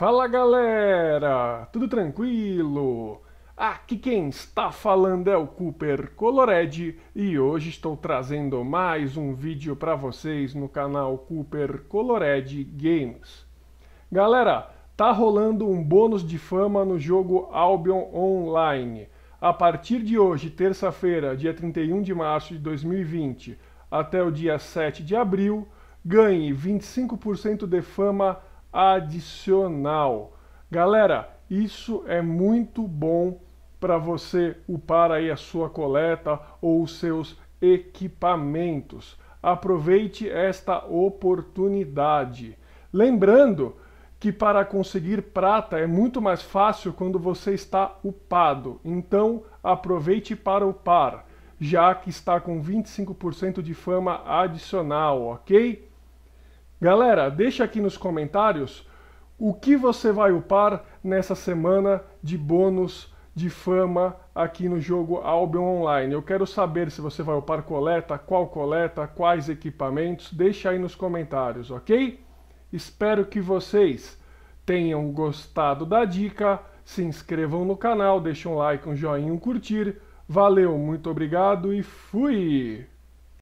Fala galera, tudo tranquilo? Aqui quem está falando é o Cooper Colored e hoje estou trazendo mais um vídeo para vocês no canal Cooper Colored Games. Galera, tá rolando um bônus de fama no jogo Albion Online. A partir de hoje, terça-feira, dia 31 de março de 2020, até o dia 7 de abril, ganhe 25% de fama adicional. Galera, isso é muito bom para você upar aí a sua coleta ou os seus equipamentos. Aproveite esta oportunidade. Lembrando que para conseguir prata é muito mais fácil quando você está upado. Então, aproveite para upar, já que está com 25% de fama adicional, ok? Galera, deixa aqui nos comentários o que você vai upar nessa semana de bônus de fama aqui no jogo Albion Online. Eu quero saber se você vai upar coleta, qual coleta, quais equipamentos, deixa aí nos comentários, ok? Espero que vocês tenham gostado da dica, se inscrevam no canal, deixem um like, um joinha, um curtir. Valeu, muito obrigado e fui!